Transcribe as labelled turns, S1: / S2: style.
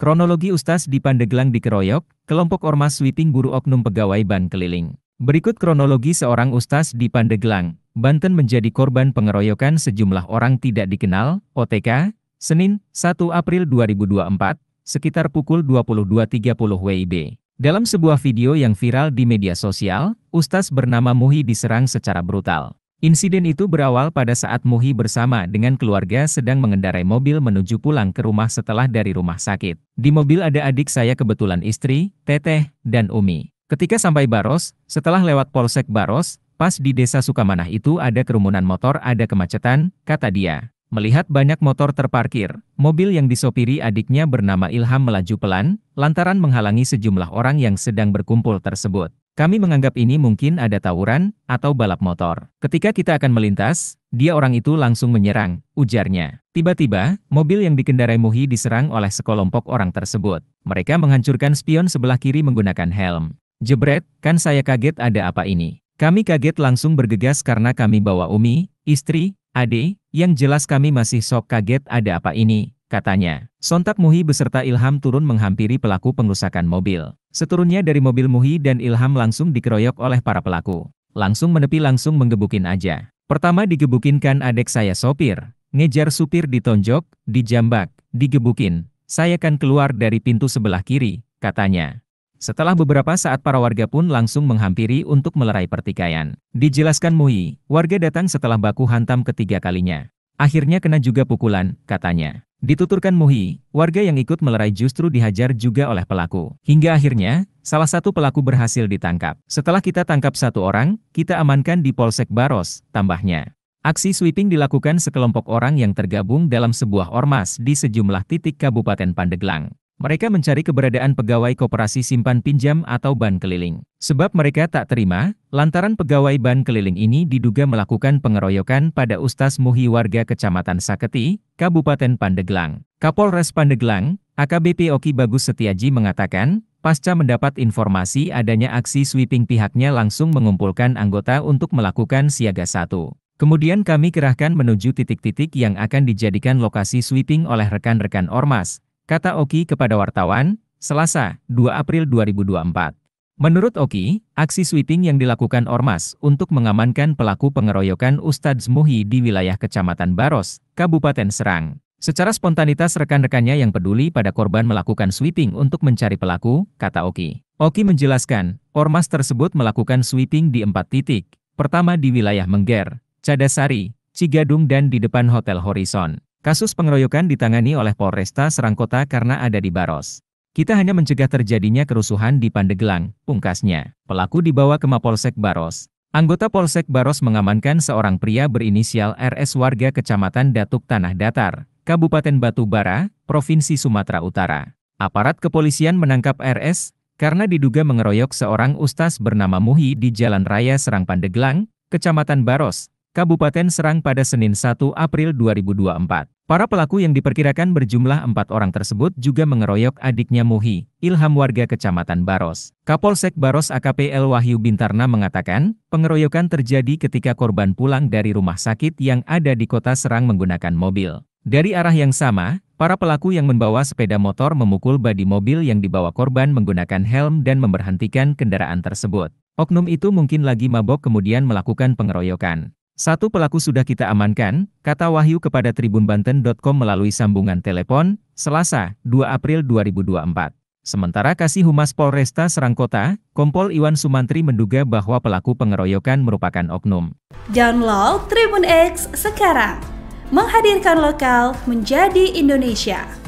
S1: Kronologi Ustaz di Pandeglang dikeroyok, kelompok ormas sweeping guru oknum pegawai ban keliling. Berikut kronologi seorang Ustaz di Pandeglang, Banten menjadi korban pengeroyokan sejumlah orang tidak dikenal, OTK, Senin, 1 April 2024, sekitar pukul 22.30 WIB. Dalam sebuah video yang viral di media sosial, Ustaz bernama Muhi diserang secara brutal. Insiden itu berawal pada saat Muhi bersama dengan keluarga sedang mengendarai mobil menuju pulang ke rumah setelah dari rumah sakit. Di mobil ada adik saya kebetulan istri, Teteh, dan Umi. Ketika sampai Baros, setelah lewat Polsek Baros, pas di desa Sukamanah itu ada kerumunan motor ada kemacetan, kata dia. Melihat banyak motor terparkir, mobil yang disopiri adiknya bernama Ilham melaju pelan, lantaran menghalangi sejumlah orang yang sedang berkumpul tersebut. Kami menganggap ini mungkin ada tawuran atau balap motor. Ketika kita akan melintas, dia orang itu langsung menyerang, ujarnya. Tiba-tiba, mobil yang dikendarai Muhi diserang oleh sekelompok orang tersebut. Mereka menghancurkan spion sebelah kiri menggunakan helm. Jebret, kan saya kaget ada apa ini. Kami kaget langsung bergegas karena kami bawa Umi, istri, Ade, yang jelas kami masih sok kaget ada apa ini, Katanya, sontak Muhi beserta Ilham turun menghampiri pelaku pengrusakan mobil. Seturunnya dari mobil Muhi dan Ilham langsung dikeroyok oleh para pelaku. Langsung menepi langsung menggebukin aja. Pertama digebukin kan adek saya sopir, ngejar supir ditonjok, dijambak, digebukin. Saya kan keluar dari pintu sebelah kiri, katanya. Setelah beberapa saat para warga pun langsung menghampiri untuk melerai pertikaian. Dijelaskan Muhi, warga datang setelah baku hantam ketiga kalinya. Akhirnya kena juga pukulan, katanya. Dituturkan Muhi, warga yang ikut melerai justru dihajar juga oleh pelaku. Hingga akhirnya, salah satu pelaku berhasil ditangkap. Setelah kita tangkap satu orang, kita amankan di Polsek Baros, tambahnya. Aksi sweeping dilakukan sekelompok orang yang tergabung dalam sebuah ormas di sejumlah titik Kabupaten Pandeglang. Mereka mencari keberadaan pegawai koperasi simpan pinjam atau ban keliling. Sebab mereka tak terima, lantaran pegawai ban keliling ini diduga melakukan pengeroyokan pada Ustaz Muhi warga Kecamatan Saketi, Kabupaten Pandeglang. Kapolres Pandeglang, AKBP Oki Bagus Setiaji mengatakan, pasca mendapat informasi adanya aksi sweeping pihaknya langsung mengumpulkan anggota untuk melakukan siaga satu. Kemudian kami kerahkan menuju titik-titik yang akan dijadikan lokasi sweeping oleh rekan-rekan Ormas, kata Oki kepada wartawan, Selasa, 2 April 2024. Menurut Oki, aksi sweeping yang dilakukan Ormas untuk mengamankan pelaku pengeroyokan Ustadz Muhi di wilayah Kecamatan Baros, Kabupaten Serang. Secara spontanitas rekan-rekannya yang peduli pada korban melakukan sweeping untuk mencari pelaku, kata Oki. Oki menjelaskan, Ormas tersebut melakukan sweeping di empat titik. Pertama di wilayah Mengger, Cadasari, Cigadung dan di depan Hotel Horizon. Kasus pengeroyokan ditangani oleh Polresta Serangkota karena ada di Baros. Kita hanya mencegah terjadinya kerusuhan di Pandeglang, pungkasnya. Pelaku dibawa ke Mapolsek Baros. Anggota Polsek Baros mengamankan seorang pria berinisial RS warga Kecamatan Datuk Tanah Datar, Kabupaten Batubara, Provinsi Sumatera Utara. Aparat kepolisian menangkap RS karena diduga mengeroyok seorang ustaz bernama Muhi di Jalan Raya Serang Pandeglang, Kecamatan Baros, Kabupaten Serang pada Senin 1 April 2024. Para pelaku yang diperkirakan berjumlah empat orang tersebut juga mengeroyok adiknya Muhi, Ilham warga Kecamatan Baros. Kapolsek Baros AKP El Wahyu Bintarna mengatakan, pengeroyokan terjadi ketika korban pulang dari rumah sakit yang ada di kota Serang menggunakan mobil. Dari arah yang sama, para pelaku yang membawa sepeda motor memukul badi mobil yang dibawa korban menggunakan helm dan memberhentikan kendaraan tersebut. Oknum itu mungkin lagi mabok kemudian melakukan pengeroyokan. Satu pelaku sudah kita amankan, kata Wahyu kepada tribunbanten.com melalui sambungan telepon, Selasa, 2 April 2024. Sementara Kasih Humas Polresta Serangkota, Kompol Iwan Sumantri menduga bahwa pelaku pengeroyokan merupakan oknum. Download Tribun X sekarang, menghadirkan lokal menjadi Indonesia.